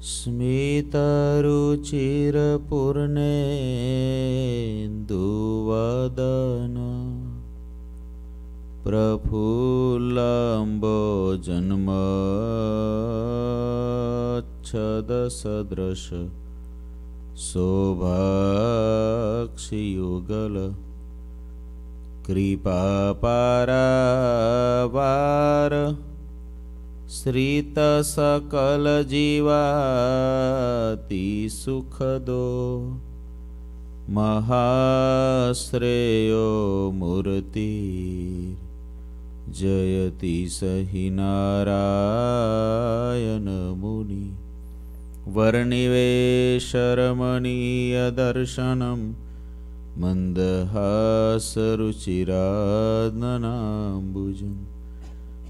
स्मितरुचिरपुर्णेन्दुवदन प्रफुल्लम्बो जन्म छदसदृश कृपा पार श्रितसकलजीवातिसुखदो सुखदो महाश्रेयो मूर्ति जयति स हि नारायणमुनि वर्निवेशरमणीयदर्शनं मन्दहासरुचिराधनाम्बुजम्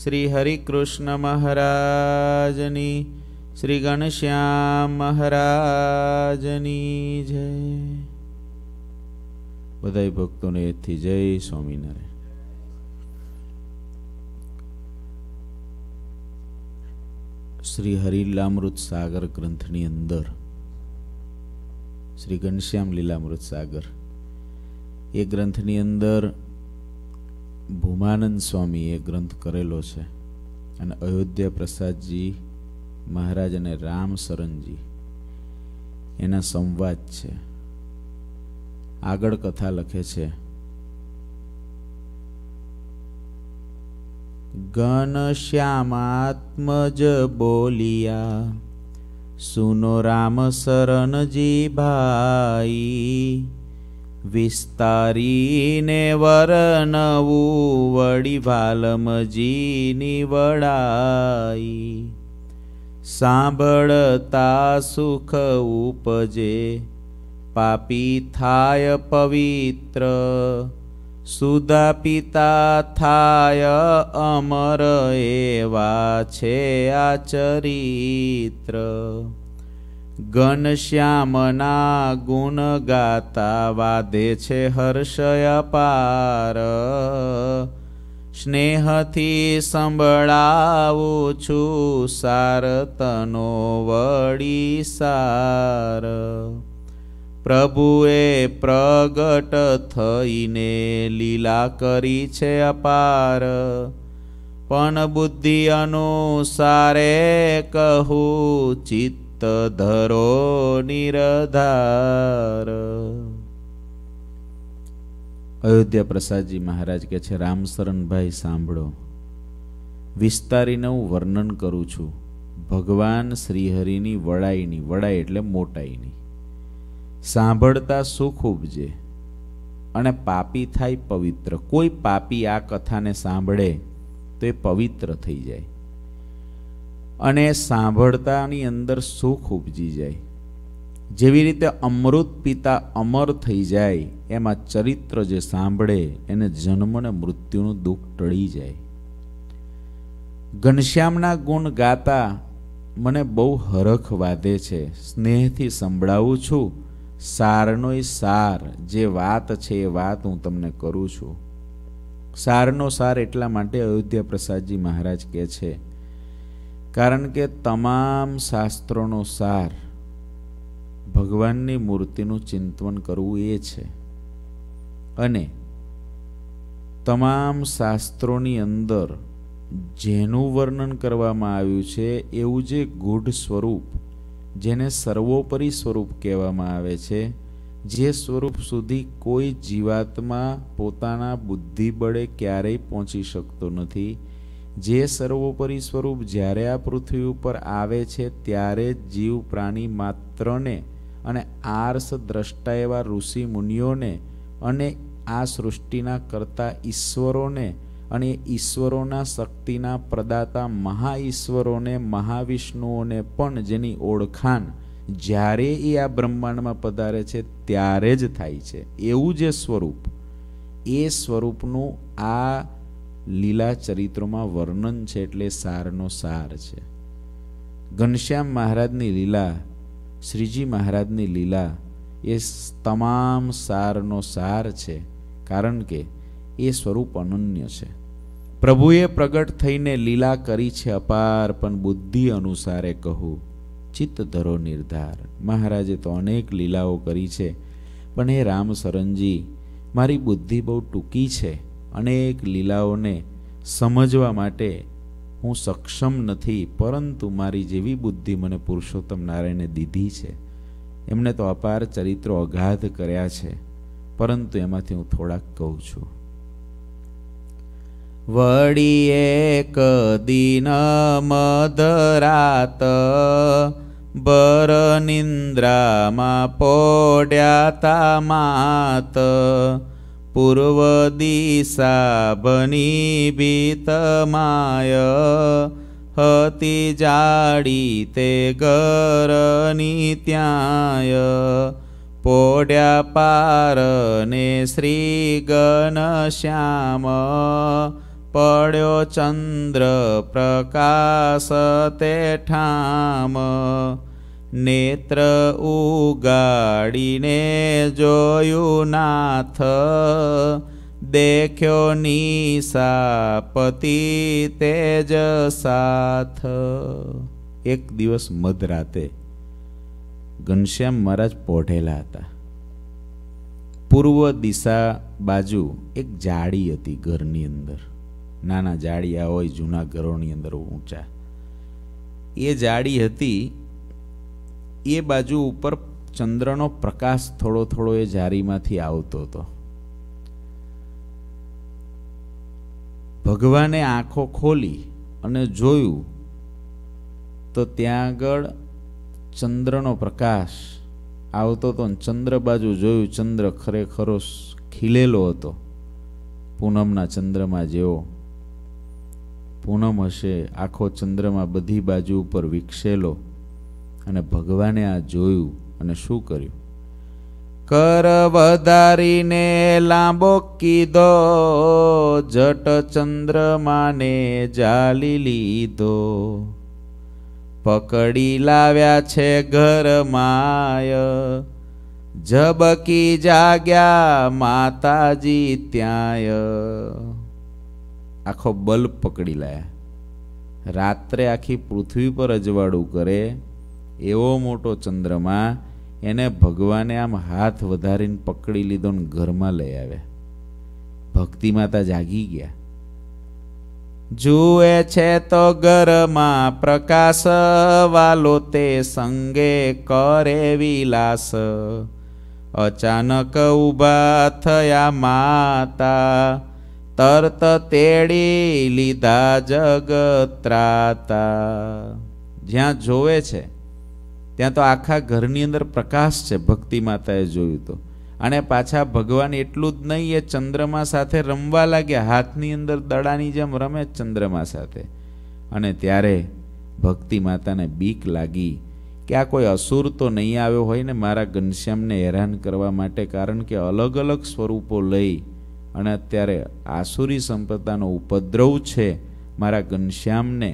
શ્રી હરિકૃષ્ણ મહારાજની શ્રી ગણશ્યામ મહારાજની જય બધા ભક્તોને એથી જય સ્વામિનારાયણ શ્રી હરિલામૃત સાગર ગ્રંથની અંદર શ્રી ઘનશ્યામ લીલામૃત સાગર એ ગ્રંથની અંદર ભૂમાનંદ સ્વામીએ ગ્રંથ કરેલો છે અને અયોધ્યા પ્રસાદજી મહારાજ અને રામ એના સંવાદ છે આગળ કથા લખે છે ઘનશ્યામાત્મજ બોલિયા સુનો રામ શરણજી ભાઈ વિસ્તારીને વરનવું વળી ભાલમજીની વડાઈ સાંભળતા સુખ ઉપજે પાપી થાય પવિત્ર સુદા પિતા થાય અમર એવા છે આ ચરિત્ર ઘનશ્યામના ગુણ ગાતા વાદે છે હર્ષય પાર સ્નેહથી સંભળાવું છું સાર તનો વળી સાર પ્રભુએ પ્રગટ થઈને લીલા કરી છે અપાર પણ બુદ્ધિ અનુસારે કહું ચિત્ત ચિત્ત ધરો નિરધાર અયોધ્યા પ્રસાદજી મહારાજ કે છે રામશરણભાઈ સાંભળો વિસ્તારીને હું વર્ણન કરું છું ભગવાન શ્રીહરિની વડાઈની વડાઈ એટલે મોટાઈની સાંભળતા સુખ ઉપજે અને પાપી થાય પવિત્ર કોઈ પાપી આ કથાને સાંભળે તો એ પવિત્ર થઈ જાય અને સાંભળતાની અંદર સુખ ઉપજી જાય જેવી રીતે અમૃત પિતા અમર થઈ જાય એમાં ચરિત્ર જે સાંભળે એને જન્મને મૃત્યુનું દુઃખ ટળી જાય ઘનશ્યામના ગુણ ગાતા મને બહુ હરખ વાધે છે સ્નેહથી સંભળાવું છું સારનો સાર જે વાત છે એ વાત હું તમને કરું છું સારનો સાર એટલા માટે અયોધ્યા પ્રસાદજી મહારાજ કહે છે કારણ કે તમામ શાસ્ત્રોનો સાર ભગવાનની મૂર્તિનું ચિંતવન કરવું એ છે અને તમામ શાસ્ત્રોની અંદર જેનું વર્ણન કરવામાં આવ્યું છે એવું જે ગૂઢ સ્વરૂપ જેને સર્વોપરી સ્વરૂપ કહેવામાં આવે છે જે સ્વરૂપ સુધી કોઈ જીવાતમાં પોતાના બુદ્ધિબળે ક્યારેય પહોંચી શકતો નથી જે સર્વોપરી સ્વરૂપ જ્યારે આ પૃથ્વી ઉપર આવે છે ત્યારે જ જીવ પ્રાણી માત્રને અને આર્ષ દ્રષ્ટા એવા ઋષિ મુનિઓને અને આ સૃષ્ટિના કરતા ઈશ્વરોને અને ઈશ્વરોના શક્તિના પ્રદાતા મહા ઈશ્વરોને મહાવિષ્ણુઓને પણ જેની ઓળખાણ જ્યારે એ આ બ્રહ્માંડમાં પધારે છે ત્યારે જ થાય છે એવું જે સ્વરૂપ એ સ્વરૂપનું આ લીલા ચરિત્રોમાં વર્ણન છે એટલે સારનો સાર છે ઘનશ્યામ મહારાજની લીલા શ્રીજી મહારાજની લીલા એ તમામ સારનો સાર છે કારણ કે એ સ્વરૂપ અનન્ય છે પ્રભુએ પ્રગટ થઈને લીલા કરી છે અપાર પણ બુદ્ધિ અનુસારે કહું ચિત્ત ધરો નિર્ધાર મહારાજે તો અનેક લીલાઓ કરી છે પણ હે રામ સરનજી મારી બુદ્ધિ બહુ ટૂંકી છે અનેક લીલાઓને સમજવા માટે હું સક્ષમ નથી પરંતુ મારી જેવી બુદ્ધિ મને પુરુષોત્તમ નારાયણે દીધી છે એમણે તો અપાર ચરિત્રો અગાધ કર્યા છે પરંતુ એમાંથી હું થોડાક કહું છું વળી એક દિન મધરાત બર નિંદ્રામાં પોડ્યા તા માત પૂર્વ દિશા બની માય હતી જાડી તે ગરની ત્યાંય પોડ્યા પારને શ્રી શ્યામ પડ્યો ચંદ્ર પ્રકાશ તે ઠામ નેત્ર ઉગાડીને જોયું નાથ દેખ્યો નિશાપતિ તેજ સાથ એક દિવસ મધરાતે ઘનશ્યામ મહારાજ પોઢેલા હતા પૂર્વ દિશા બાજુ એક જાળી હતી ઘરની અંદર નાના જાળિયા હોય જૂના ઘરોની અંદર ઊંચા એ જાળી હતી એ બાજુ ઉપર ચંદ્રનો પ્રકાશ થોડો થોડો એ જારીમાંથી આવતો હતો ભગવાને આંખો ખોલી અને જોયું તો ત્યાં આગળ ચંદ્રનો પ્રકાશ આવતો હતો ને ચંદ્ર બાજુ જોયું ચંદ્ર ખરેખરો ખીલેલો હતો પૂનમના ચંદ્રમાં જેવો પૂનમ હશે આખો ચંદ્રમાં બધી બાજુ ઉપર વિકસેલો અને ભગવાને આ જોયું અને શું કર્યું કર વધારીને લાંબો કીધો જટ ચંદ્રમાને જાલી લીધો પકડી લાવ્યા છે ઘર માય ઝબકી જાગ્યા માતાજી ત્યાંય આખો બલ્બ પકડી લાયા રાત્રે આખી પૃથ્વી પર અજવાળું કરે એવો મોટો ચંદ્રમા એને ભગવાને આમ હાથ વધારીને પકડી લીધો ને ઘરમાં લઈ આવ્યા ભક્તિ માતા જાગી ગયા જુએ છે તો ઘરમાં પ્રકાશ વાલો તે સંગે કરે વિલાસ અચાનક ઊભા થયા માતા તરત તેડી લીધા જગત્રાતા જ્યાં જોવે છે ત્યાં તો આખા ઘરની અંદર પ્રકાશ છે ભક્તિ માતાએ જોયું તો અને પાછા ભગવાન એટલું જ નહીં એ ચંદ્રમા સાથે રમવા લાગ્યા હાથની અંદર દડાની જેમ રમે ચંદ્રમા સાથે અને ત્યારે ભક્તિ માતાને બીક લાગી કે આ કોઈ અસુર તો નહીં આવ્યો હોય ને મારા ઘનશ્યામને હેરાન કરવા માટે કારણ કે અલગ અલગ સ્વરૂપો લઈ અને અત્યારે આસુરી સંપદાનો ઉપદ્રવ છે મારા ઘનશ્યામને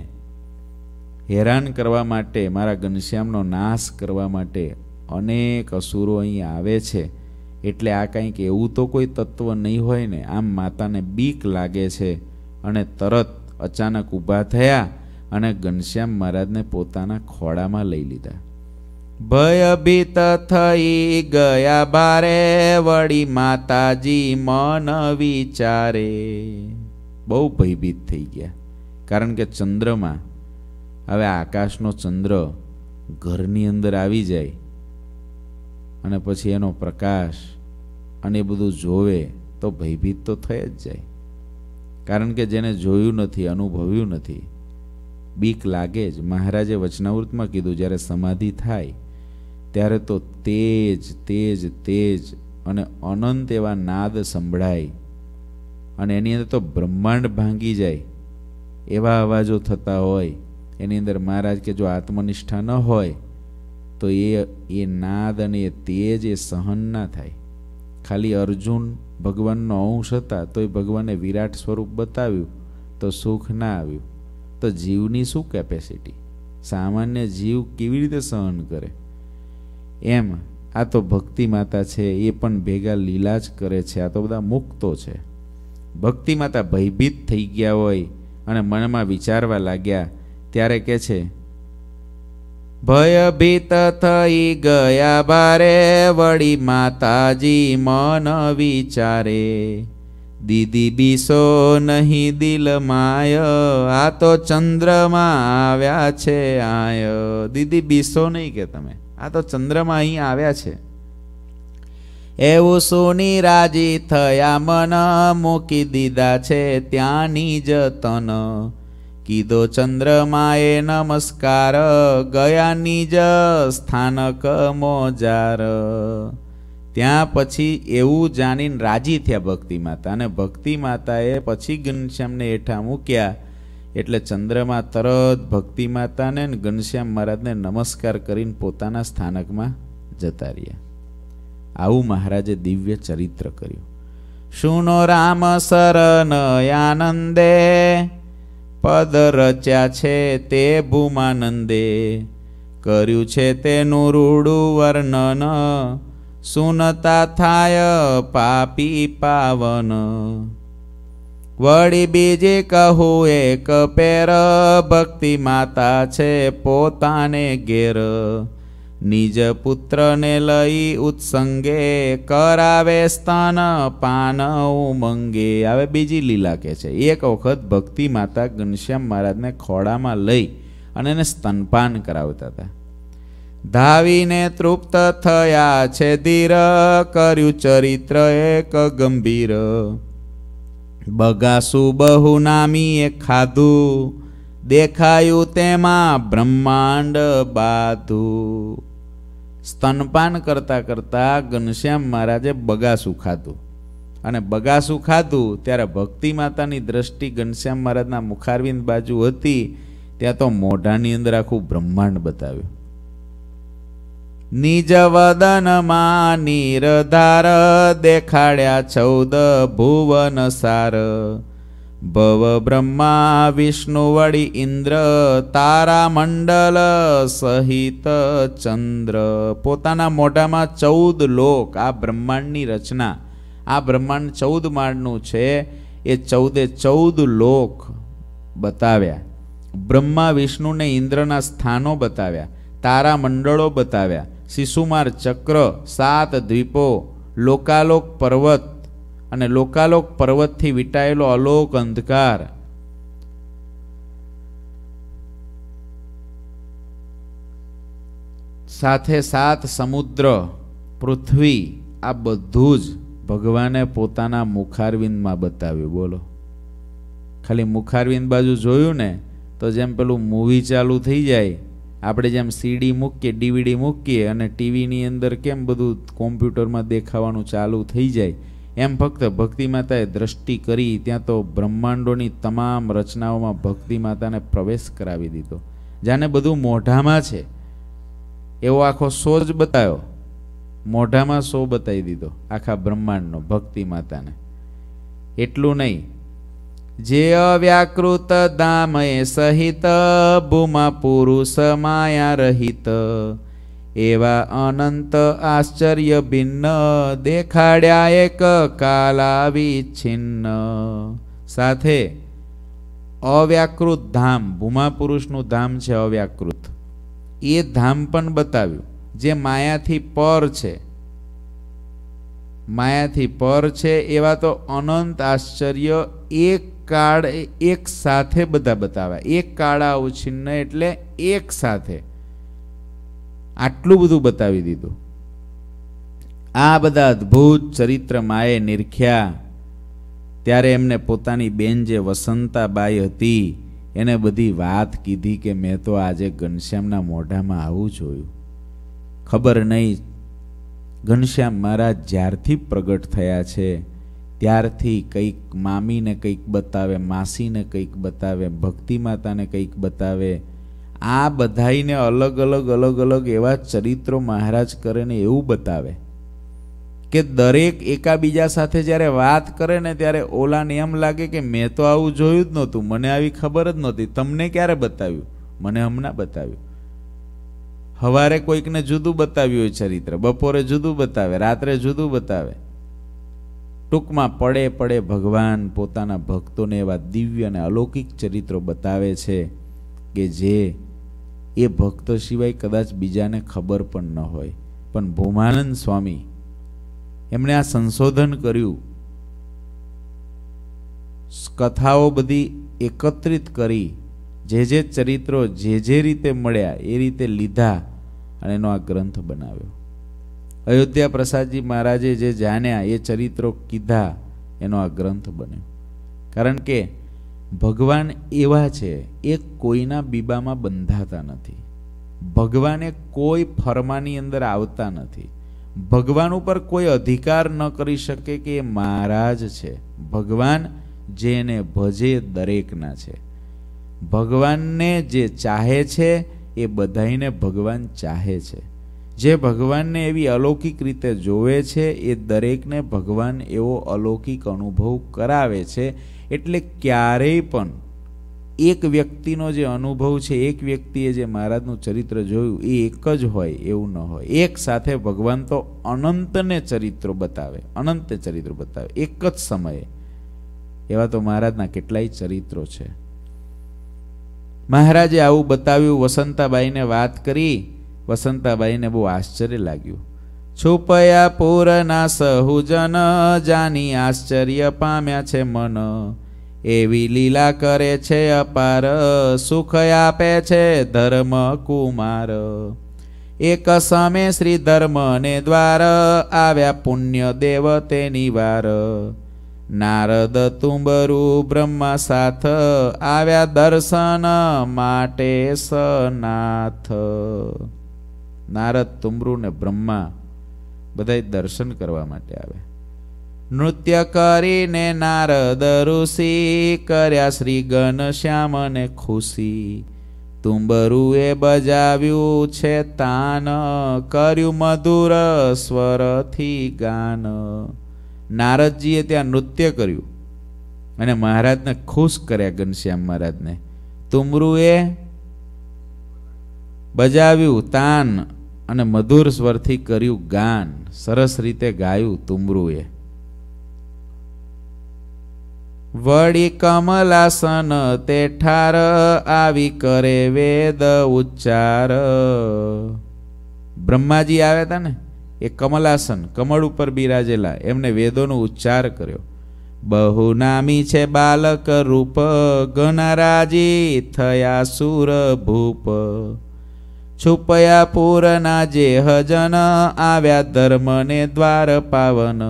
હેરાન કરવા માટે મારા ઘનશ્યામનો નાશ કરવા માટે અનેક અસુરો અહીં આવે છે એટલે આ કંઈક એવું તો કોઈ તત્વ નહીં હોય ને આમ માતાને બીક લાગે છે અને તરત અચાનક ઊભા થયા અને ઘનશ્યામ મહારાજને પોતાના ખોળામાં લઈ લીધા ભયભીત થઈ ગયા ભારે વળી માતાજી મન વિચારે બહુ ભયભીત થઈ ગયા કારણ કે ચંદ્રમાં હવે આકાશનો ચંદ્ર ઘરની અંદર આવી જાય અને પછી એનો પ્રકાશ અને એ બધું જોવે તો ભયભીત તો થઈ જ જાય કારણ કે જેને જોયું નથી અનુભવ્યું નથી બીક લાગે જ મહારાજે વચનાવૃતમાં કીધું જ્યારે સમાધિ થાય ત્યારે તો તેજ તેજ તેજ અને અનંત એવા નાદ સંભળાય અને એની અંદર તો બ્રહ્માંડ ભાંગી જાય એવા અવાજો થતા હોય એની અંદર મહારાજ કે જો આત્મનિષ્ઠા ન હોય તો એ એ નાદ અને એ તેજ એ સહન ના થાય ખાલી અર્જુન ભગવાનનો અંશ હતા તો એ ભગવાને વિરાટ સ્વરૂપ બતાવ્યું તો સુખ ના આવ્યું તો જીવની શું કેપેસિટી સામાન્ય જીવ કેવી રીતે સહન કરે એમ આ તો ભક્તિ માતા છે એ પણ ભેગા લીલા જ કરે છે આ તો બધા મુક્તો છે ભક્તિ માતા ભયભીત થઈ ગયા હોય અને મનમાં વિચારવા લાગ્યા ત્યારે કે છે ભયભીત થઈ ગયા બારે વળી માતાજી મન વિચારે દીદી બીસો નહીં દિલ માય આ તો ચંદ્રમાં આવ્યા છે આય દીદી બીસો નહીં કે તમે આ તો ચંદ્રમાં અહીં આવ્યા છે એવું સુની રાજી થયા મન મૂકી દીધા છે ત્યાંની જતન કીધો ચંદ્રમાએ નમસ્કાર ગયા નિજ સ્થાનક મોજાર ત્યાં પછી એવું જાણીને રાજી થયા ભક્તિ માતા અને ભક્તિ માતાએ પછી ઘનશ્યામને હેઠા મૂક્યા એટલે ચંદ્રમા તરત ભક્તિ માતાને ઘનશ્યામ મહારાજને નમસ્કાર કરીને પોતાના સ્થાનકમાં જતા રહ્યા આવું મહારાજે દિવ્ય ચરિત્ર કર્યું શુનો રામ સરન આનંદે પદ રચ્યા છે તે ભૂમાનંદે કર્યું છે તેનું રૂડું વર્ણન સુનતા થાય પાપી પાવન વળી બીજી કહું એક પેર ભક્તિ માતા છે પોતાને ઘેર નિજ પુત્રને લઈ ઉત્સંગે કરાવે સ્તન પાન ઉમંગે હવે બીજી લીલા કે છે એક વખત ભક્તિ માતા ઘનશ્યામ મહારાજને ખોળામાં લઈ અને એને સ્તનપાન કરાવતા હતા ધાવીને તૃપ્ત થયા છે ધીર કર્યું ચરિત્ર એક ગંભીર બગાસુ બહુ નામી એ ખાધું દેખાયું તેમાં બ્રહ્માંડ બાધું સ્તનપાન કરતાં કરતાં ઘનશ્યામ મહારાજે બગાસું ખાધું અને બગાસું ખાધું ત્યારે ભક્તિ માતાની દ્રષ્ટિ ઘનશ્યામ મહારાજના મુખારવિંદ બાજુ હતી ત્યાં તો મોઢાની અંદર આખું બ્રહ્માંડ બતાવ્યું નિજ વદનમાં નીરધાર દેખાડ્યા ચૌદ ભુવન સાર ભવ ભવબ્રહ્મા વિષ્ણુવડી ઇન્દ્ર તારામંડલ સહિત ચંદ્ર પોતાના મોઢામાં ચૌદ લોક આ બ્રહ્માંડની રચના આ બ્રહ્માંડ ચૌદ માળનું છે એ ચૌદે ચૌદ લોક બતાવ્યા બ્રહ્મા વિષ્ણુને ઇન્દ્રના સ્થાનો બતાવ્યા તારામંડળો બતાવ્યા શિશુમાર ચક્ર સાત દ્વીપો લોકાલોક પર્વત અને લોકાલોક પર્વતથી વીટાયેલો અલોક અંધકાર સાથે સાત સમુદ્ર પૃથ્વી આ બધું જ ભગવાને પોતાના મુખારવિંદમાં બતાવ્યું બોલો ખાલી મુખારવિંદ બાજુ જોયું ને તો જેમ પેલું મૂવી ચાલુ થઈ જાય આપણે જેમ સીડી મૂકીએ ડીવીડી મૂકીએ અને ટીવીની અંદર કેમ બધું કોમ્પ્યુટરમાં દેખાવાનું ચાલુ થઈ જાય એમ ફક્ત ભક્તિમાતાએ માતાએ દ્રષ્ટિ કરી ત્યાં તો બ્રહ્માંડોની તમામ રચનાઓમાં ભક્તિ માતાને પ્રવેશ કરાવી દીધો જાણે બધું મોઢામાં છે એવો આખો શો જ બતાવ્યો મોઢામાં શો બતાવી દીધો આખા બ્રહ્માંડનો ભક્તિ માતાને એટલું નહીં જે અવ્યાકૃત દામય સહિત ભૂમા પુરુષ માયા રહિત એવા અનંત આશ્ચર્ય ભિન્ન દેખાડ્યા એક કાલાવી છિન્ન સાથે અવ્યાકૃત ધામ ભૂમા પુરુષનું ધામ છે અવ્યાકૃત એ ધામ પણ બતાવ્યું જે માયાથી પર છે માયાથી પર છે એવા તો અનંત આશ્ચર્ય એક કાળ એક સાથે બધા બતાવ્યા એક કાળા ઉછિન્ન એટલે એક સાથે આટલું બધું બતાવી દીધું આ બધા અદ્ભુત ચરિત્ર માએ નિરખ્યા ત્યારે એમને પોતાની બેન જે વસંતાબાઈ હતી એને બધી વાત કીધી કે મેં તો આજે ઘનશ્યામના મોઢામાં આવું જોયું ખબર નહીં ઘનશ્યામ મહારાજ જ્યારથી પ્રગટ થયા છે ત્યારથી કંઈક મામીને કંઈક બતાવે માસીને કંઈક બતાવે ભક્તિ માતાને કંઈક બતાવે આ બધાઈને અલગ અલગ અલગ અલગ એવા ચરિત્રો મહારાજ કરે ને એવું બતાવે કે દરેક એકાબીજા સાથે જ્યારે વાત કરે ને ત્યારે ઓલાને એમ લાગે કે મેં તો આવું જોયું જ નહોતું મને આવી ખબર જ નહોતી તમને ક્યારે બતાવ્યું મને હમણાં બતાવ્યું હવારે કોઈકને જુદું બતાવ્યું હોય ચરિત્ર બપોરે જુદું બતાવે રાત્રે જુદું બતાવે ટૂંકમાં પડે પડે ભગવાન પોતાના ભક્તોને એવા દિવ્ય અને અલૌકિક ચરિત્રો બતાવે છે કે જે એ ભક્ત સિવાય કદાચ બીજાને ખબર પણ ન હોય પણ ભૂમાનંદ સ્વામી એમણે આ સંશોધન કર્યું કથાઓ બધી એકત્રિત કરી જે જે ચરિત્રો જે જે રીતે મળ્યા એ રીતે લીધા અને એનો આ ગ્રંથ બનાવ્યો અયોધ્યા પ્રસાદજી મહારાજે જે જાણ્યા એ ચરિત્રો કીધા એનો આ ગ્રંથ બન્યો કારણ કે ભગવાન એવા છે એ કોઈના બીબામાં બંધાતા નથી ભગવાને કોઈ ફરમાની અંદર આવતા નથી ભગવાન ઉપર કોઈ અધિકાર ન કરી શકે કે એ મહારાજ છે ભગવાન જેને ભજે દરેકના છે ભગવાનને જે ચાહે છે એ બધાઈને ભગવાન ચાહે છે જે ભગવાનને એવી અલૌકિક રીતે જોવે છે એ દરેકને ભગવાન એવો અલૌકિક અનુભવ કરાવે છે એટલે ક્યારેય પણ એક વ્યક્તિનો જે અનુભવ છે એક વ્યક્તિએ જે મહારાજનું ચરિત્ર જોયું એ એક જ હોય એવું ન હોય એક સાથે ભગવાન તો અનંતને ચરિત્રો બતાવે અનંત ચરિત્ર બતાવે એક જ સમયે એવા તો મહારાજના કેટલાય ચરિત્રો છે મહારાજે આવું બતાવ્યું વસંતાબાઈને વાત કરી વસંતાબાઈને બહુ આશ્ચર્ય લાગ્યું છુપયા પૂરના સહુજન જાની આશ્ચર્ય પામ્યા છે મન એવી લીલા કરે છે અપાર સુખ આપે છે ધર્મ કુમાર એક સમે શ્રી ધર્મને દ્વાર આવ્યા પુણ્ય દેવ તેની વાર નારદ તુંબરુ બ્રહ્મા સાથ આવ્યા દર્શન માટે સનાથ નારદ તુંબરુ ને બ્રહ્મા બધા દર્શન કરવા માટે આવે નૃત્ય કરીને નારદ ઋષિ કર્યા શ્રી ઘનશ્યામને ખુશી તુંબરુએ બજાવ્યું છે તાન કર્યું મધુર સ્વરથી ગાન નારદજીએ ત્યાં નૃત્ય કર્યું અને મહારાજને ખુશ કર્યા ઘનશ્યામ મહારાજને તુમરુએ બજાવ્યું તાન અને મધુર સ્વરથી કર્યું ગાન સરસ રીતે ગાયું તુમરુએ વળી કમલાસન તે ઠાર આવી કરે વેદ ઉચ્ચાર બ્રહ્માજી આવ્યા હતા ને એ કમલાસન કમળ ઉપર બિરાજેલા એમને વેદોનો ઉચ્ચાર કર્યો બહુ નામી છે બાલક રૂપ ગણરાજી થયા સુર ભૂપ છુપયા પૂરના જે હજન આવ્યા ધર્મને દ્વાર પાવન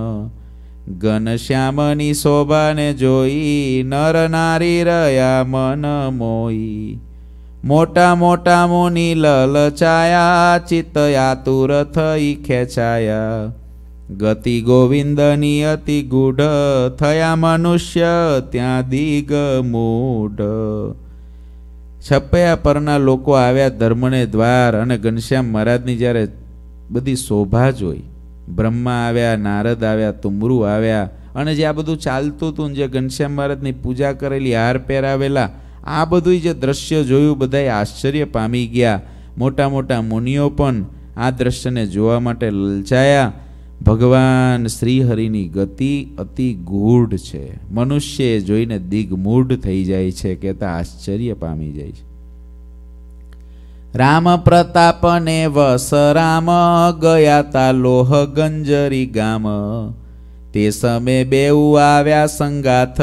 ઘનશ્યામની શોભાને જોઈ નર નારી રહ્યા મન મોઈ મોટા મોટા મોની લલચાયા ચિત્ત આતુર થઈ ખેંચાયા ગતિ ગોવિંદની અતિ ગૂઢ થયા મનુષ્ય ત્યાં દિગ મૂઢ છપયા પરના લોકો આવ્યા ધર્મને દ્વાર અને ઘનશ્યામ મહારાજની જ્યારે બધી શોભા જોઈ બ્રહ્મા આવ્યા નારદ આવ્યા તુમરુ આવ્યા અને જે આ બધું ચાલતું હતું જે ઘનશ્યામ મહારાજની પૂજા કરેલી હાર પહેરાવેલા આ બધું જે દ્રશ્ય જોયું બધાએ આશ્ચર્ય પામી ગયા મોટા મોટા મુનિઓ પણ આ દ્રશ્યને જોવા માટે લલચાયા ભગવાન શ્રીહરિની ગતિ અતિ ગૂઢ છે મનુષ્ય જોઈને દિગ્મૂઢ થઈ જાય છે કહેતા આશ્ચર્ય પામી જાય છે રામ ને વસ રામ ગયા તા લોહ ગંજરી ગામ તે સમય બેઉ આવ્યા સંગાથ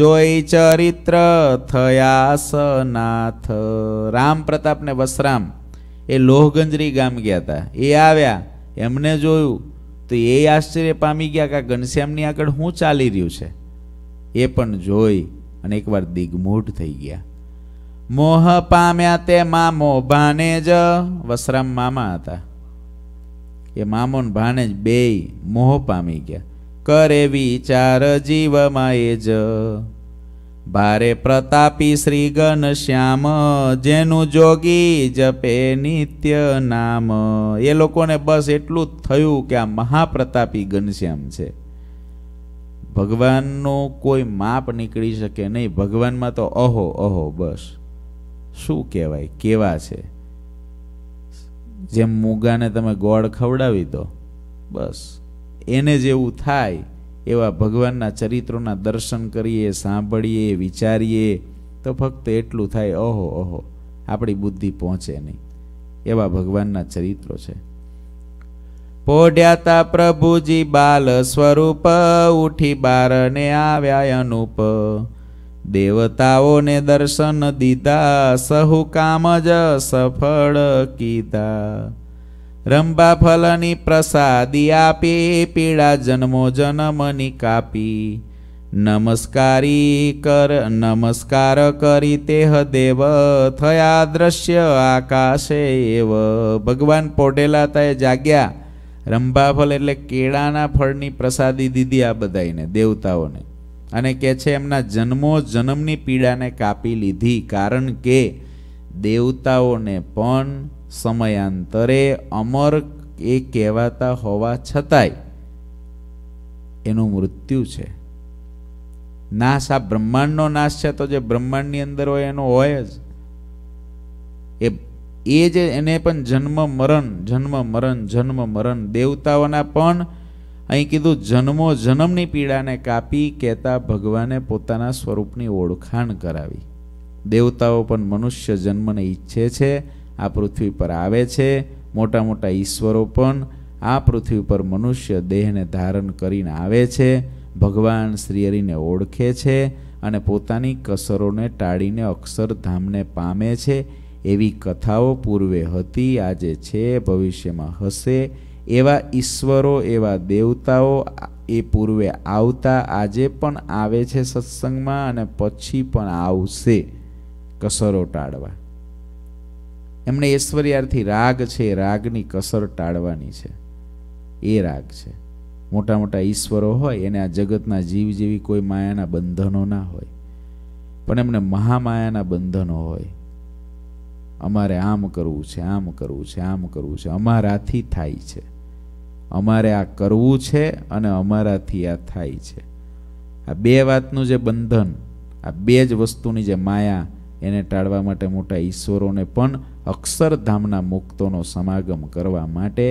જોઈ ચરિત્ર થયા સનાથ રામ પ્રતાપને વસરામ એ લોહગંજરી ગામ ગયા હતા એ આવ્યા એમને જોયું તો એ આશ્ચર્ય પામી ગયા કે ઘનશ્યામની આગળ હું ચાલી રહ્યું છે એ પણ જોઈ અને એકવાર દિગ્મૂઢ થઈ ગયા મોહ પામ્યા તે મામો ભાને જ વસરામ મામા હતા એ મામો ને ભાને જ બે મોહ પામી ગયા કરે વિચાર જીવમાં એ જ ભારે પ્રતાપી શ્રી ગન શ્યામ જેનું જોગી જપે નિત્ય નામ એ લોકોને બસ એટલું જ થયું કે આ મહાપ્રતાપી ઘનશ્યામ છે ભગવાનનું કોઈ માપ નીકળી શકે નહીં ભગવાનમાં તો અહો અહો બસ શું કહેવાય કેવા છે જેમ મૂગાને તમે ગોળ ખવડાવી દો બસ એને જેવું થાય એવા ભગવાનના ચરિત્રોના દર્શન કરીએ સાંભળીએ વિચારીએ તો ફક્ત એટલું થાય ઓહો ઓહો આપણી બુદ્ધિ પહોંચે નહીં એવા ભગવાનના ચરિત્રો છે પોઢ્યાતા પ્રભુજી બાલ સ્વરૂપ ઉઠી બારને આવ્યા અનુપ દેવતાઓને દર્શન દીધા સહુ કામ જ સફળ કીધા રંભા ફલની પ્રસાદી આપી પીડા જન્મો જન્મની કાપી નમસ્કારી કર નમસ્કાર કરી તેહ દેવ થયા દ્રશ્ય આકાશે એવ ભગવાન પોટેલા તાએ જાગ્યા રંભાફલ એટલે કેળાના ફળની પ્રસાદી દીધી આ બધાને દેવતાઓને અને કે છે એમના જન્મો જન્મની પીડાને કાપી લીધી કારણ કે દેવતાઓને પણ સમયાંતરે અમર એ કહેવાતા હોવા છતાંય એનું મૃત્યુ છે નાશ આ બ્રહ્માંડનો નાશ છે તો જે બ્રહ્માંડની અંદર હોય એનો હોય જ એ એ જે એને પણ જન્મ મરણ જન્મ મરણ જન્મ મરણ દેવતાઓના પણ અહીં કીધું જન્મો જન્મની પીડાને કાપી કહેતા ભગવાને પોતાના સ્વરૂપની ઓળખાણ કરાવી દેવતાઓ પણ મનુષ્ય જન્મને ઈચ્છે છે આ પૃથ્વી પર આવે છે મોટા મોટા ઈશ્વરો પણ આ પૃથ્વી પર મનુષ્ય દેહને ધારણ કરીને આવે છે ભગવાન શ્રીહરિને ઓળખે છે અને પોતાની કસરોને ટાળીને અક્ષરધામને પામે છે એવી કથાઓ પૂર્વે હતી આજે છે ભવિષ્યમાં હશે એવા ઈશ્વરો એવા દેવતાઓ એ પૂર્વે આવતા આજે પણ આવે છે સત્સંગમાં અને પછી પણ આવશે કસરો ટાળવા એમણે ઐશ્વર્યાર્થી રાગ છે એ રાગની કસર ટાળવાની છે એ રાગ છે મોટા મોટા ઈશ્વરો હોય એને આ જગતના જીવ જેવી કોઈ માયાના બંધનો ના હોય પણ એમને મહામાયાના બંધનો હોય અમારે આમ કરવું છે આમ કરવું છે આમ કરવું છે અમારાથી થાય છે અમારે આ કરવું છે અને અમારાથી આ થાય છે આ બે વાતનું જે બંધન આ બે જ વસ્તુની જે માયા એને ટાળવા માટે મોટા ઈશ્વરોને પણ અક્ષરધામના મુક્તોનો સમાગમ કરવા માટે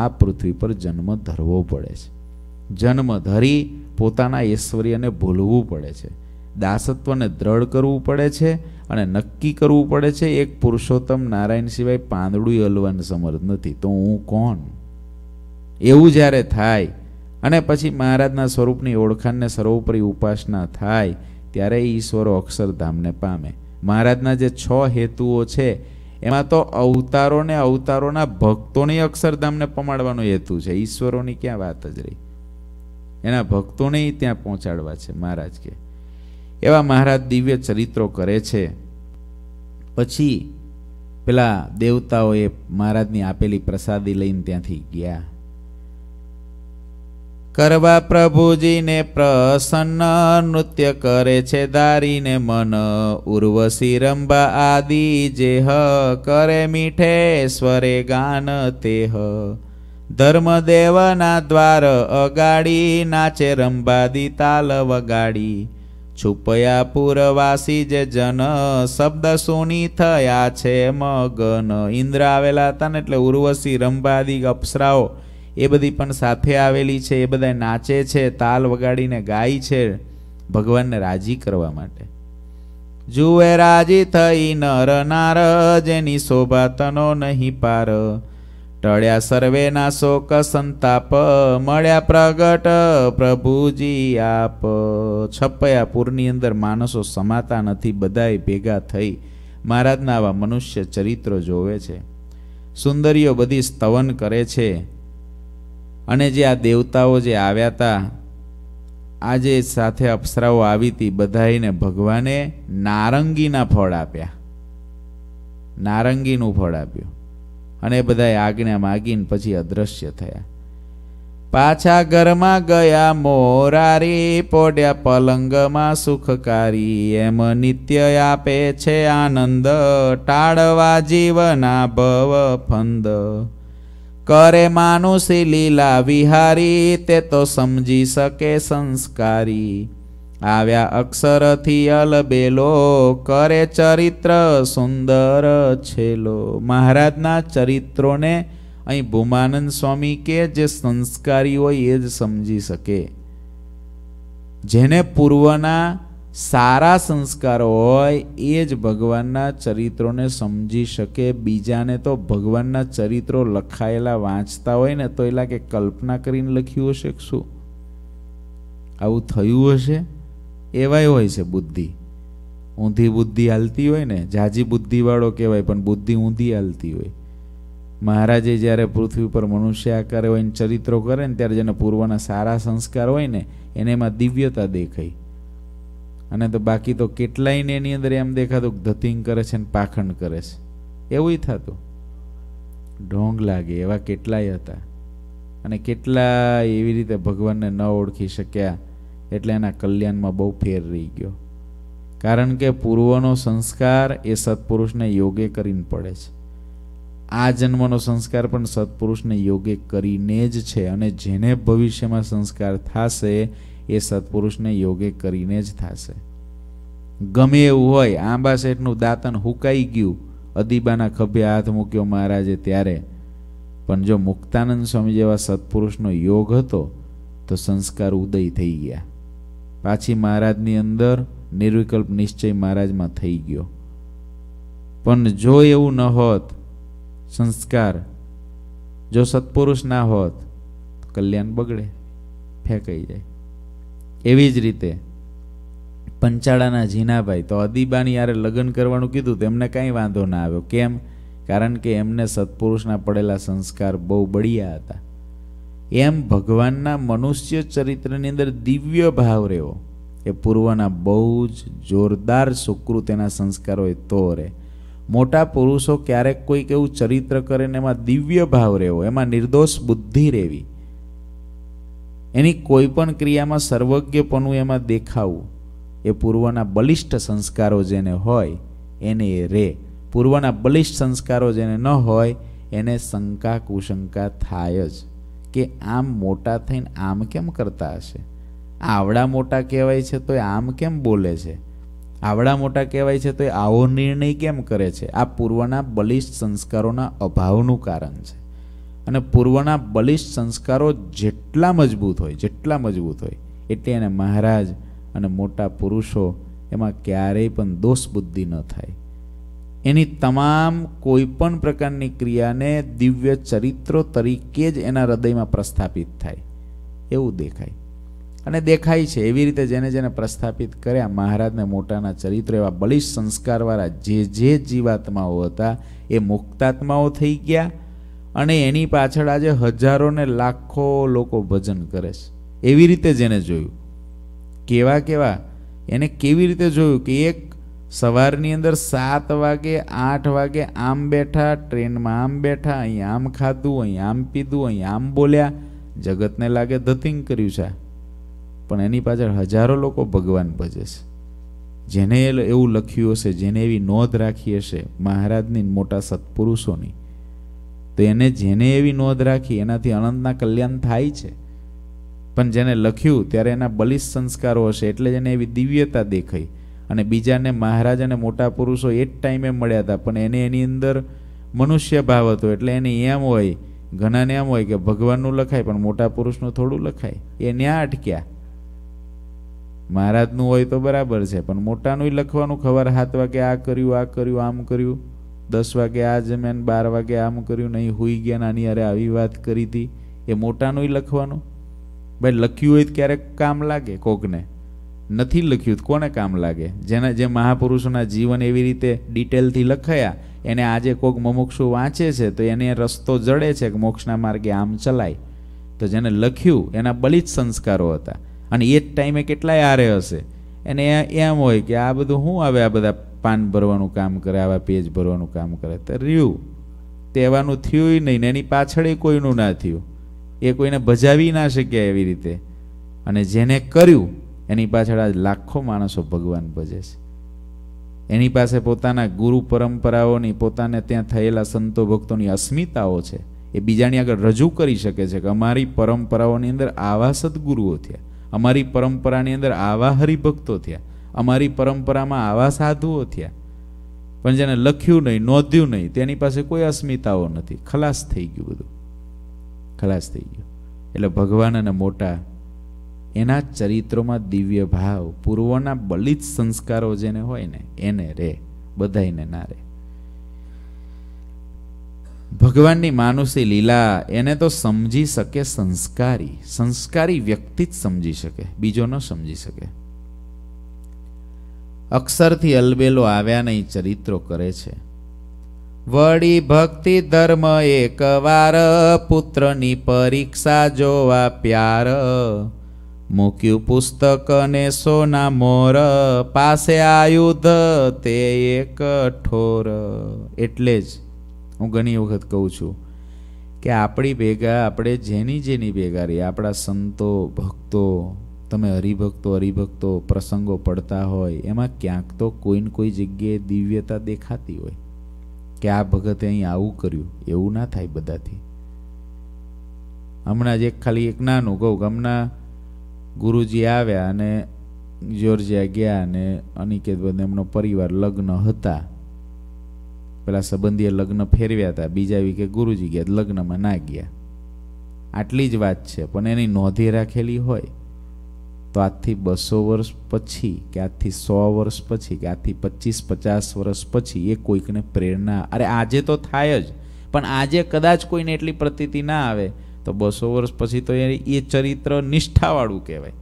આ પૃથ્વી પર જન્મ ધરવો પડે છે જન્મ ધરી પોતાના ઐશ્વર્યને ભૂલવું પડે છે દાસત્વને દ્રઢ કરવું પડે છે અને નક્કી કરવું પડે છે એક પુરુષોત્તમ નારાયણ સિવાય પાંદડું હલવાનું સમર્થ નથી તો હું કોણ એવું જ્યારે થાય અને પછી મહારાજના સ્વરૂપની ઓળખાણને સર્વોપરી ઉપાસના થાય ત્યારે ઈશ્વરો અક્ષરધામને પામે મહારાજના જે છ હેતુઓ છે એમાં તો અવતારોને અવતારોના ભક્તોની અક્ષરધામને પમાડવાનો હેતુ છે ઈશ્વરોની ક્યાં વાત જ રહી એના ભક્તોને ત્યાં પહોંચાડવા છે મહારાજ કે એવા મહારાજ દિવ્ય ચરિત્રો કરે છે પછી પેલા દેવતાઓએ મહારાજની આપેલી પ્રસાદી લઈને ત્યાંથી ગયા કરવા પ્રભુજીને પ્રસન્ન નૃત્ય કરે છે દારીને મન ઉર્વશી રંબા આદિ હ કરે મીઠે સ્વરે ગાન તે તેહ ધર્મદેવના દ્વાર અગાડી નાચે રંબાદી તાલ વગાડી છુપયા પુરવાસી જે જન શબ્દ સુની થયા છે મગન ઇન્દ્ર આવેલા હતા ને એટલે ઉર્વશી રંબાદી અપ્સરાઓ એ બધી પણ સાથે આવેલી છે એ બધા નાચે છે તાલ વગાડીને ગાય છે ભગવાનને રાજી કરવા માટે જુએ રાજી થઈ નર નાર જેની શોભા તનો નહીં પાર ટળ્યા સર્વેના શોક સંતાપ મળ્યા પ્રગટ પ્રભુજી આપ પૂરની અંદર માણસો સમાતા નથી બધાએ ભેગા થઈ મહારાજના આવા મનુષ્ય ચરિત્રો જોવે છે સુંદરીઓ બધી સ્તવન કરે છે અને જે આ દેવતાઓ જે આવ્યા હતા આજે સાથે અપ્સરાઓ આવી હતી બધાઈને ભગવાને નારંગીના ફળ આપ્યા નારંગીનું ફળ આપ્યું અને એ બધાએ આજ્ઞા માગીને પછી અદ્રશ્ય થયા પાછા ઘરમાં ગયા મોરારી પોડ્યા પલંગમાં સુખકારી એમ નિત્ય આપે છે આનંદ ટાળવા જીવના ભવ ફંદ કરે માનુષી લીલા વિહારી તે તો સમજી શકે સંસ્કારી આવ્યા અક્ષરથી અલબેલો કરે ચરિત્ર સુંદર છેલો મહારાજના ચરિત્રોને અહીં ભૂમાનંદ સ્વામી કે જે સંસ્કારી હોય એ જ સમજી શકે જેને પૂર્વના સારા સંસ્કારો હોય એ જ ભગવાનના ચરિત્રોને સમજી શકે બીજાને તો ભગવાનના ચરિત્રો લખાયેલા વાંચતા હોય ને તો એલા કે કલ્પના કરીને લખ્યું હશે શું આવું થયું હશે એવાય હોય છે બુદ્ધિ ઊંધી બુદ્ધિ હાલતી હોય ને જાજી બુદ્ધિવાળો કહેવાય પણ બુદ્ધિ ઊંધી હાલતી હોય મહારાજે જ્યારે પૃથ્વી પર મનુષ્ય આકારે હોય ને ચરિત્રો કરે ને ત્યારે જેને પૂર્વના સારા સંસ્કાર હોય ને એને એમાં દિવ્યતા દેખાય અને તો બાકી તો કેટલાયને એની અંદર એમ દેખાતું ધતિંગ કરે છે ને પાખંડ કરે છે એવું થતું ઢોંગ લાગે એવા કેટલાય હતા અને કેટલા એવી રીતે ભગવાનને ન ઓળખી શક્યા એટલે એના કલ્યાણમાં બહુ ફેર રહી ગયો કારણ કે પૂર્વનો સંસ્કાર એ સત્પુરુષને યોગે કરીને પડે છે આ જન્મનો સંસ્કાર પણ સત્પુરુષને યોગે કરીને જ છે અને જેને ભવિષ્યમાં સંસ્કાર થશે એ સત્પુરુષને યોગે કરીને જ થશે ગમે એવું હોય આંબા શેઠનું દાંતન હુકાઈ ગયું અદીબાના ખભે હાથ મૂક્યો મહારાજે ત્યારે પણ જો મુક્તાનંદ સ્વામી જેવા સત્પુરુષનો યોગ હતો તો સંસ્કાર ઉદય થઈ ગયા પાછી મહારાજની અંદર નિર્વિકલ્પ નિશ્ચય મહારાજમાં થઈ ગયો પણ જો એવું ન હોત સંસ્કાર જો સત્પુરુષ ના હોત કલ્યાણ બગડે ફેંકાઈ જાય એવી જ રીતે પંચાળાના જીનાભાઈ તો અદીબાની યારે લગ્ન કરવાનું કીધું તેમને કાંઈ વાંધો ના આવ્યો કેમ કારણ કે એમને સત્પુરુષના પડેલા સંસ્કાર બહુ બળિયા હતા એમ ભગવાનના મનુષ્ય ચરિત્રની અંદર દિવ્ય ભાવ રહ્યો એ પૂર્વના બહુ જ જોરદાર સુકૃત એના સંસ્કાર હોય તો રહે મોટા પુરુષો ક્યારેક કોઈક એવું ચરિત્ર કરે ને એમાં દિવ્ય ભાવ રહેવો એમાં નિર્દોષ બુદ્ધિ રહેવી એની કોઈપણ ક્રિયામાં સર્વજ્ઞપણું એમાં દેખાવું એ પૂર્વના બલિષ્ઠ સંસ્કારો જેને હોય એને એ રે પૂર્વના બલિષ્ઠ સંસ્કારો જેને ન હોય એને શંકા કુશંકા થાય જ કે આમ મોટા થઈને આમ કેમ કરતા હશે આવડા મોટા કહેવાય છે તો એ આમ કેમ બોલે છે આવડા મોટા કહેવાય છે તો એ આવો નિર્ણય કેમ કરે છે આ પૂર્વના બલિષ્ઠ સંસ્કારોના અભાવનું કારણ છે અને પૂર્વના બલિષ્ઠ સંસ્કારો જેટલા મજબૂત હોય જેટલા મજબૂત હોય એટલે એને મહારાજ અને મોટા પુરુષો એમાં ક્યારેય પણ દોષ બુદ્ધિ ન થાય એની તમામ કોઈપણ પ્રકારની ક્રિયાને દિવ્ય ચરિત્રો તરીકે જ એના હૃદયમાં પ્રસ્થાપિત થાય એવું દેખાય અને દેખાય છે એવી રીતે જેને જેને પ્રસ્થાપિત કર્યા મહારાજને મોટાના ચરિત્ર એવા બલિષ્ઠ સંસ્કારવાળા જે જે જીવાત્માઓ હતા એ મુક્તાત્માઓ થઈ ગયા અને એની પાછળ આજે હજારો ને લાખો લોકો ભજન કરે છે એવી રીતે જેને જોયું કેવા કેવા એને કેવી રીતે જોયું કે એક સવારની અંદર સાત વાગે આઠ વાગે આમ બેઠા ટ્રેનમાં આમ બેઠા અહીં આમ ખાધું અહીં આમ પીધું અહીં આમ બોલ્યા જગતને લાગે ધતિંગ કર્યું છે પણ એની પાછળ હજારો લોકો ભગવાન ભજે છે જેને એવું લખ્યું હશે જેને એવી નોંધ રાખી હશે મહારાજની મોટા સત્પુરુષોની તો એને જેને એવી નોંધ રાખી એનાથી અનંતના કલ્યાણ થાય છે પણ જેને લખ્યું ત્યારે એના બલિષ્ઠ સંસ્કારો હશે એટલે જ એને એવી દિવ્યતા દેખાઈ અને બીજાને મહારાજ અને મોટા પુરુષો એ જ ટાઈમે મળ્યા હતા પણ એને એની અંદર મનુષ્ય ભાવ હતો એટલે એને એમ હોય ઘણાને એમ હોય કે ભગવાનનું લખાય પણ મોટા પુરુષનું થોડું લખાય એ ન્યા અટક્યા મહારાજનું હોય તો બરાબર છે પણ મોટાનું લખવાનું ખબર હાથ વાગે આ કર્યું આ કર્યું આમ કર્યું દસ વાગે આ જમ્યા બાર વાગે આમ કર્યું નહીં હોઈ ગયા નાની અરે આવી વાત કરી હતી એ મોટાનું લખવાનું ભાઈ લખ્યું હોય ક્યારેક કામ લાગે કોકને નથી લખ્યું તો કોને કામ લાગે જેના જે મહાપુરુષોના જીવન એવી રીતે ડિટેલથી લખાયા એને આજે કોક મમુક્ષુ વાંચે છે તો એને રસ્તો જડે છે કે મોક્ષના માર્ગે આમ ચલાય તો જેને લખ્યું એના બલિત સંસ્કારો હતા અને એ જ ટાઈમે કેટલાય આરે હશે અને એમ હોય કે આ બધું શું આવે આ બધા પાન ભરવાનું કામ કરે આવા પેજ ભરવાનું કામ કરે તો રહ્યું તેવાનું થયું નહીં ને એની પાછળ એ કોઈનું ના થયું એ કોઈને ભજાવી ના શક્યા એવી રીતે અને જેને કર્યું એની પાછળ આજ લાખો માણસો ભગવાન ભજે છે એની પાસે પોતાના ગુરુ પરંપરાઓની પોતાને ત્યાં થયેલા સંતો ભક્તોની અસ્મિતાઓ છે એ બીજાની આગળ રજૂ કરી શકે છે કે અમારી પરંપરાઓની અંદર આવા સદગુરુઓ થયા અમારી પરંપરાની અંદર આવા હરિભક્તો થયા અમારી પરંપરામાં આવા સાધુઓ થયા પણ જેને લખ્યું નહીં નોંધ્યું નહીં તેની પાસે કોઈ અસ્મિતાઓ નથી ખલાસ થઈ ગયું બધું ખલાસ થઈ ગયું એટલે ભગવાન અને મોટા એના ચરિત્રોમાં દિવ્ય ભાવ પૂર્વના બલિત સંસ્કારો જેને હોય ને એને રે બધાને ના રે ભગવાનની માનુષી લીલા એને તો સમજી શકે સંસ્કારી સંસ્કારી વ્યક્તિ જ સમજી શકે બીજો ન સમજી શકે અક્ષરથી અલબેલો આવ્યા આવ્યાના ચરિત્રો કરે છે વળી ભક્તિ ધર્મ એકવાર પુત્રની પરીક્ષા જોવા પ્યાર મૂક્યું પુસ્તક ને સોના મોર પાસે આયુધ તે એક ઠોર એટલે જ હું ઘણી વખત કહું છું કે આપણી ભેગા આપણે જેની જેની ભેગા રહીએ આપણા સંતો ભક્તો તમે હરિભક્તો હરિભક્તો પ્રસંગો પડતા હોય એમાં ક્યાંક તો કોઈ ને કોઈ જગ્યાએ દિવ્યતા દેખાતી હોય કે આ ભગતે અહીં આવું કર્યું એવું ના થાય બધાથી હમણાં જ એક ખાલી એક નાનું કહું હમણાં ગુરુજી આવ્યા અને જ્યોર્જિયા ગયા અને અનિકેત બધા એમનો પરિવાર લગ્ન હતા પેલા સંબંધીએ લગ્ન ફેરવ્યા હતા બીજા વીકે ગુરુજી ગયા લગ્નમાં ના ગયા આટલી જ વાત છે પણ એની નોંધી રાખેલી હોય તો આજથી બસો વર્ષ પછી કે આજથી સો વર્ષ પછી કે આજથી પચીસ પચાસ વર્ષ પછી એ કોઈકને પ્રેરણા અરે આજે તો થાય જ પણ આજે કદાચ કોઈને એટલી પ્રતીતિ ના આવે તો બસો વર્ષ પછી તો એ એ ચરિત્ર નિષ્ઠાવાળું કહેવાય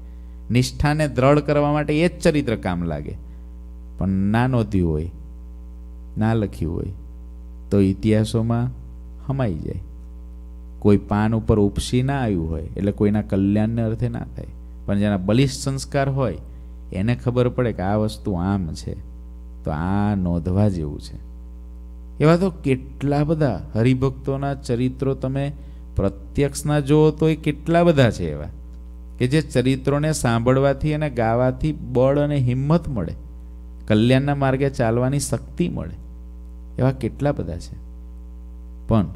નિષ્ઠાને દ્રઢ કરવા માટે એ જ ચરિત્ર કામ લાગે પણ ના નોંધ્યું હોય ના લખ્યું હોય તો ઇતિહાસોમાં હમાઈ જાય કોઈ પાન ઉપર ઉપસી ના આવ્યું હોય એટલે કોઈના કલ્યાણને અર્થે ના થાય પણ જેના બલિષ્ઠ સંસ્કાર હોય એને ખબર પડે કે આ વસ્તુ આમ છે તો આ નોંધવા જેવું છે એવા તો કેટલા બધા હરિભક્તોના ચરિત્રો તમે પ્રત્યક્ષના જુઓ તો એ કેટલા બધા છે એવા કે જે ચરિત્રોને સાંભળવાથી અને ગાવાથી બળ અને હિંમત મળે કલ્યાણના માર્ગે ચાલવાની શક્તિ મળે એવા કેટલા બધા છે પણ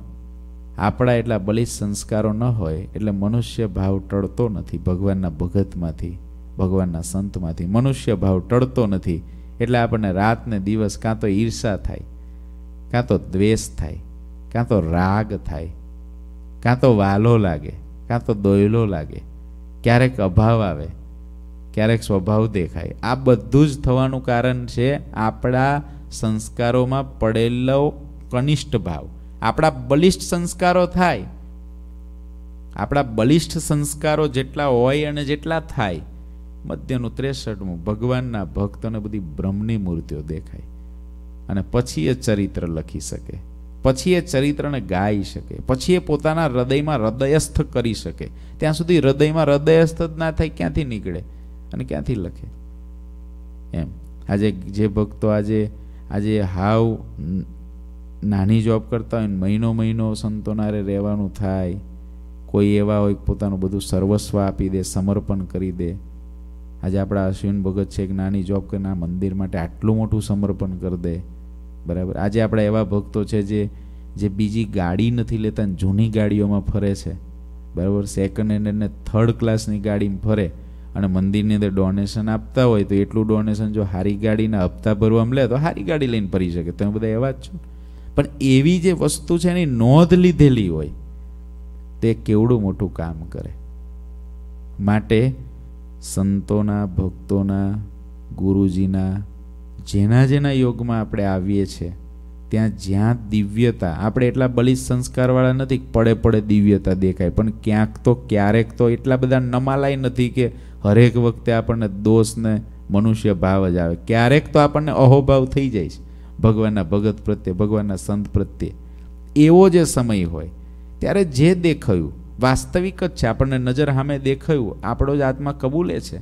આપણા એટલા બલિ સંસ્કારો ન હોય એટલે મનુષ્ય ભાવ ટળતો નથી ભગવાનના ભગતમાંથી ભગવાનના સંતમાંથી મનુષ્ય ભાવ ટળતો નથી એટલે આપણને રાતને દિવસ કાં તો ઈર્ષા થાય કાં તો દ્વેષ થાય કાં તો રાગ થાય કાં તો વાલો લાગે કાં તો દોયલો લાગે ક્યારેક અભાવ આવે ક્યારેક સ્વભાવ દેખાય આ બધું જ થવાનું કારણ છે આપણા સંસ્કારોમાં પડેલો કનિષ્ઠ ભાવ આપણા બલિષ્ઠ સંસ્કારો થાય આપણા બલિષ્ઠ સંસ્કારો જેટલા હોય અને જેટલા થાય મધ્યનું ત્રેસઠમું ભગવાનના ભક્તોને બધી બ્રહ્મની મૂર્તિઓ દેખાય અને પછી એ ચરિત્ર લખી શકે પછી એ ચરિત્રને ગાઈ શકે પછી એ પોતાના હૃદયમાં હૃદયસ્થ કરી શકે ત્યાં સુધી હૃદયમાં હૃદયસ્થ જ ના થાય ક્યાંથી નીકળે અને ક્યાંથી લખે એમ આજે જે ભક્તો આજે આજે હાવ નાની જોબ કરતા હોય મહિનો મહિનો સંતોનારે રહેવાનું થાય કોઈ એવા હોય પોતાનું બધું સર્વસ્વ આપી દે સમર્પણ કરી દે આજે આપણા અશ્વિન ભગત છે એક નાની જોબ કરીને આ મંદિર માટે આટલું મોટું સમર્પણ કરી દે બરાબર આજે આપણા એવા ભક્તો છે જે જે બીજી ગાડી નથી લેતા જૂની ગાડીઓમાં ફરે છે બરાબર સેકન્ડ હેન્ડ અને થર્ડ ક્લાસની ગાડીમાં ફરે અને મંદિરની અંદર ડોનેશન આપતા હોય તો એટલું ડોનેશન જો હારી ગાડીના હપ્તા ભરવામાં લે તો હારી ગાડી લઈને ફરી શકે તમે બધા એવા જ છો પણ એવી જે વસ્તુ છે એની નોંધ લીધેલી હોય તે કેવડું મોટું કામ કરે માટે સંતોના ભક્તોના ગુરુજીના જેના જેના યોગમાં આપણે આવીએ છીએ ત્યાં જ્યાં દિવ્યતા આપણે એટલા બલિ સંસ્કારવાળા નથી પડે પડે દિવ્યતા દેખાય પણ ક્યાંક તો ક્યારેક તો એટલા બધા નમાલાય નથી કે હરેક વખતે આપણને દોષને મનુષ્ય ભાવ જ આવે ક્યારેક તો આપણને અહોભાવ થઈ જાય છે ભગવાનના ભગત પ્રત્યે ભગવાનના સંત પ્રત્યે એવો જે સમય હોય ત્યારે જે દેખાયું વાસ્તવિક જ છે આપણને નજર સામે દેખાયું આપણો જ આત્મા કબૂલે છે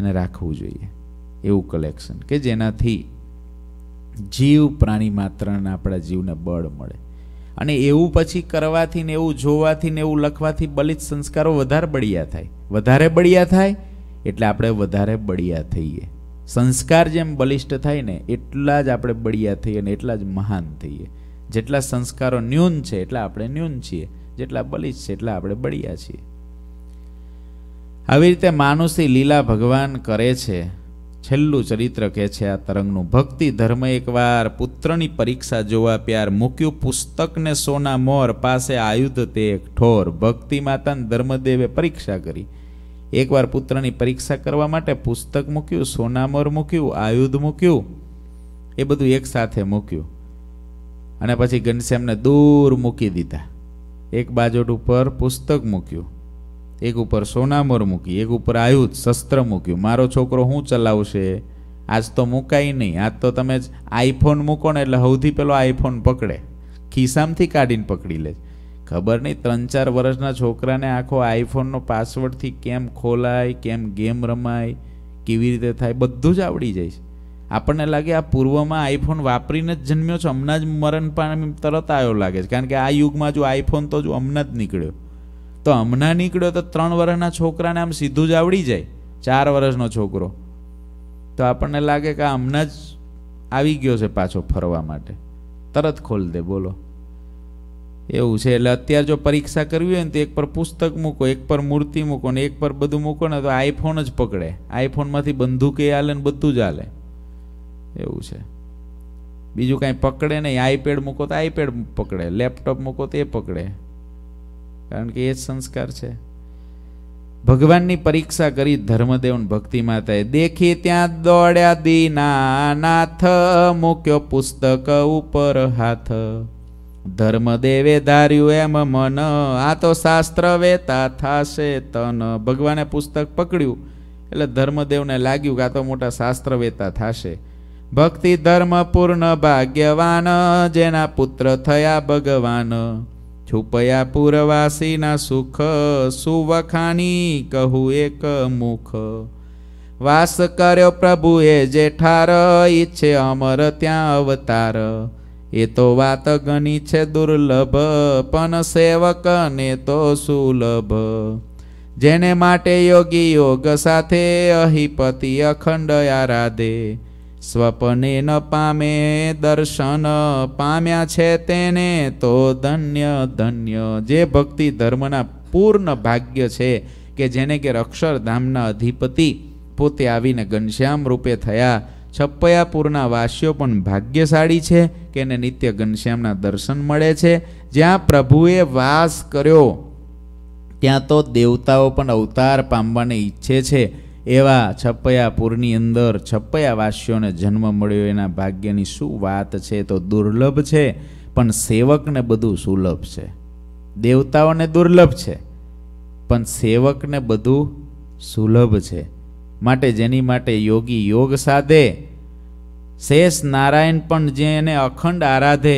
એને રાખવું જોઈએ એવું કલેક્શન કે જેનાથી જીવ પ્રાણી માત્રને આપણા જીવને બળ મળે અને એવું પછી કરવાથી ને એવું જોવાથી ને એવું લખવાથી બલિત સંસ્કારો વધારે બળિયા થાય વધારે બળિયા થાય એટલે આપણે વધારે બળિયા થઈએ સંસ્કાર જેમ બલિષ્ઠ થાય ને એટલા જ આપણે બળિયા થઈએ અને એટલા જ મહાન થઈએ જેટલા સંસ્કારો ન્યૂન છે એટલા આપણે ન્યૂન છીએ જેટલા બલિષ્ઠ છે એટલા આપણે બળિયા છીએ આવી રીતે માનુષી લીલા ભગવાન કરે છે છેલ્લું ચરિત્ર કહે છે આ તરંગનું ભક્તિ ધર્મ એકવાર પુત્રની પરીક્ષા જોવા પ્યાર મૂક્યું પુસ્તકને સોના મોર પાસે આયુધ તે એક ઠોર ભક્તિ માતાને ધર્મદેવે પરીક્ષા કરી એકવાર પુત્રની પરીક્ષા કરવા માટે પુસ્તક મૂક્યું સોનામર મૂક્યું આયુધ મૂક્યું એ બધું એક સાથે મૂક્યું અને પછી ઘનશ્યામને દૂર મૂકી દીધા એક બાજોટ ઉપર પુસ્તક મૂક્યું એક ઉપર સોનામોર મૂકી એક ઉપર આયુધ શસ્ત્ર મૂક્યું મારો છોકરો હું ચલાવશે આજ તો મૂકાય નહીં આજ તો તમે જ આઈફોન મૂકો ને એટલે સૌથી પેલો આઈફોન પકડે ખિસ્સામાંથી કાઢીને પકડી લે ખબર નહીં ત્રણ ચાર વર્ષના છોકરાને આખો આઈફોનનો પાસવર્ડથી કેમ ખોલાય કેમ ગેમ રમાય કેવી રીતે થાય બધું જ આવડી જાય છે આપણને લાગે આ પૂર્વમાં આઈફોન વાપરીને જ જન્મ્યો છે હમણાં જ મરણ પામી તરત આવ્યો લાગે છે કારણ કે આ યુગમાં જો આઈફોન તો જો હમણાં જ નીકળ્યો તો હમણાં નીકળ્યો તો ત્રણ વર્ષના છોકરાને આમ સીધું જ આવડી જાય ચાર વર્ષનો છોકરો તો આપણને લાગે કે હમણાં જ આવી ગયો છે પાછો ફરવા માટે તરત ખોલ દે બોલો એવું છે એટલે અત્યારે જો પરીક્ષા કરવી હોય ને તો એક પર પુસ્તક મૂકો એક પર મૂર્તિ મૂકો ને એક પર બધું મૂકો ને તો આઈફોન જ પકડે આઈફોનમાંથી બંદૂકે હાલે ને બધું જ હાલે એવું છે બીજું કાંઈ પકડે નહીં આઈપેડ મૂકો તો આઈપેડ પકડે લેપટોપ મૂકો તો એ પકડે કારણ કે એ જ સંસ્કાર છે ભગવાનની પરીક્ષા કરી ધર્મદેવ ભક્તિ માતાએ દેખી ત્યાં દોડ્યા દીના નાથ મૂક્યો પુસ્તક ઉપર હાથ ધર્મદેવે ધાર્યું એમ મન આ તો શાસ્ત્ર વેતા થાશે તન ભગવાને પુસ્તક પકડ્યું એટલે ધર્મદેવને લાગ્યું કે આ તો મોટા શાસ્ત્ર વેતા થશે ભક્તિ ધર્મ પૂર્ણ ભાગ્યવાન જેના પુત્ર થયા ભગવાન છુપયા પુરવાસીના સુખ સુવખાની કહું એક મુખ વાસ કર્યો પ્રભુએ જે ઠાર ઈચ્છે અમર ત્યાં અવતાર એ તો વાત ગણી છે દુર્લભ પણ સેવકને તો સુલભ જેને માટે યોગી યોગ સાથે અહિપતિ અખંડ આરાધે સ્વપને ન પામે દર્શન પામ્યા છે તેને તો ધન્ય ધન્ય જે ભક્તિ ધર્મના પૂર્ણ ભાગ્ય છે કે જેને કે અક્ષરધામના અધિપતિ પોતે આવીને ઘનશ્યામ રૂપે થયા છપ્પયાપુરના વાસીઓ પણ ભાગ્યશાળી છે કે એને નિત્ય ઘનશ્યામના દર્શન મળે છે જ્યાં પ્રભુએ વાસ કર્યો ત્યાં તો દેવતાઓ પણ અવતાર પામવાને ઈચ્છે છે એવા છપ્પયાપુરની અંદર છપ્પયાવાસીઓને જન્મ મળ્યો એના ભાગ્યની શું વાત છે તો દુર્લભ છે પણ સેવકને બધું સુલભ છે દેવતાઓને દુર્લભ છે પણ સેવકને બધું સુલભ છે માટે જેની માટે યોગી યોગ સાધે શેષ નારાયણ પણ જે એને અખંડ આરાધે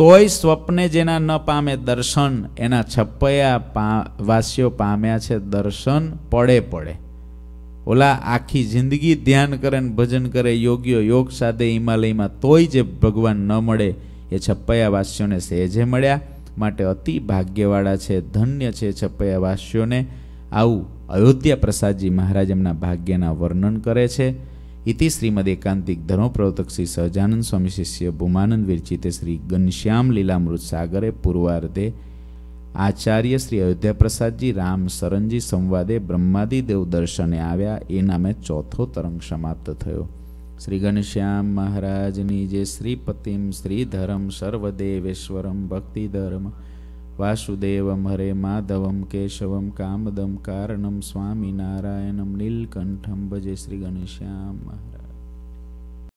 તોય સ્વપ્ને જેના ન પામે દર્શન એના છપ્પયા વાસ્યો પામ્યા છે દર્શન પડે પડે ઓલા આખી જિંદગી ધ્યાન કરે ને ભજન કરે યોગ્યો યોગ સાધે હિમાલયમાં તોય જે ભગવાન ન મળે એ છપ્પયા વાસ્યોને સહેજે મળ્યા માટે અતિ ભાગ્યવાળા છે ધન્ય છે છપ્પયા વાસ્યોને આવું અયોધ્યા પ્રસાદજી મહારાજ એમના ભાગ્યના વર્ણન કરે છે ઇતિ શ્રીમદ એકાંતિક ધર્મપ્રવર્તક શ્રી સહજાનંદ સ્વામી શિષ્ય ભૂમાનંદ વિરચિતે શ્રી ઘનશ્યામ લીલામૃત સાગરે પૂર્વાર્ધે આચાર્ય શ્રી અયોધ્યા પ્રસાદજી રામ સરનજી સંવાદે બ્રહ્માદિદેવ દર્શને આવ્યા એ નામે ચોથો તરંગ સમાપ્ત થયો શ્રી ઘનશ્યામ મહારાજની જે શ્રીપતિમ શ્રીધરમ સર્વદેવેશ્વરમ ભક્તિધર્મ ધર્મ वासुदेवं हरे माधवं केशवं कामदं कारणं स्वामी नारायणं नीलकण्ठं भजे श्रीगणेश्यां